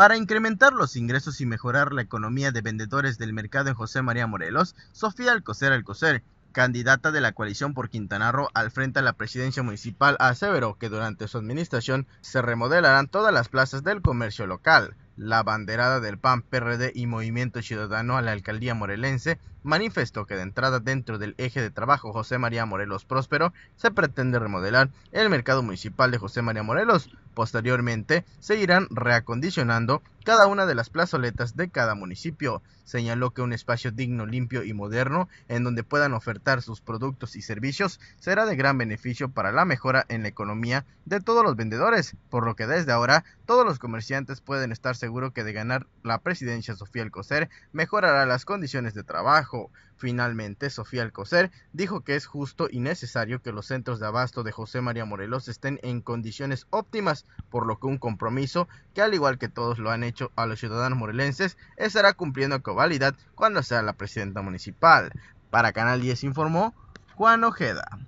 Para incrementar los ingresos y mejorar la economía de vendedores del mercado en José María Morelos, Sofía Alcocer Alcocer, candidata de la coalición por Quintana Roo al frente a la presidencia municipal, aseveró que durante su administración se remodelarán todas las plazas del comercio local. La banderada del PAN, PRD y Movimiento Ciudadano a la alcaldía morelense manifestó que de entrada dentro del eje de trabajo José María Morelos Próspero se pretende remodelar el mercado municipal de José María Morelos Posteriormente, se irán reacondicionando cada una de las plazoletas de cada municipio. Señaló que un espacio digno, limpio y moderno, en donde puedan ofertar sus productos y servicios, será de gran beneficio para la mejora en la economía de todos los vendedores, por lo que desde ahora todos los comerciantes pueden estar seguros que de ganar la presidencia Sofía Alcocer mejorará las condiciones de trabajo, Finalmente, Sofía Alcocer dijo que es justo y necesario que los centros de abasto de José María Morelos estén en condiciones óptimas, por lo que un compromiso que al igual que todos lo han hecho a los ciudadanos morelenses estará cumpliendo con validad cuando sea la presidenta municipal. Para Canal 10 informó Juan Ojeda.